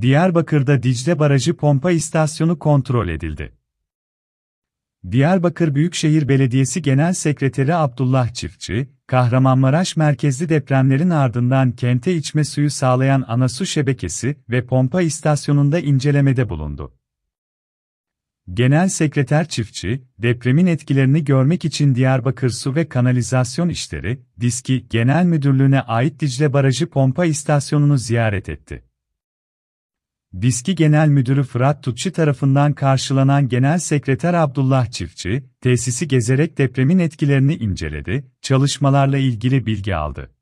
Diyarbakır'da Dicle Barajı pompa istasyonu kontrol edildi. Diyarbakır Büyükşehir Belediyesi Genel Sekreteri Abdullah Çiftçi, Kahramanmaraş merkezli depremlerin ardından kente içme suyu sağlayan ana su şebekesi ve pompa istasyonunda incelemede bulundu. Genel Sekreter Çiftçi, depremin etkilerini görmek için Diyarbakır Su ve Kanalizasyon İşleri, Diski Genel Müdürlüğü'ne ait Dicle Barajı Pompa istasyonunu ziyaret etti. BİSKİ Genel Müdürü Fırat Tutçu tarafından karşılanan Genel Sekreter Abdullah Çiftçi, tesisi gezerek depremin etkilerini inceledi, çalışmalarla ilgili bilgi aldı.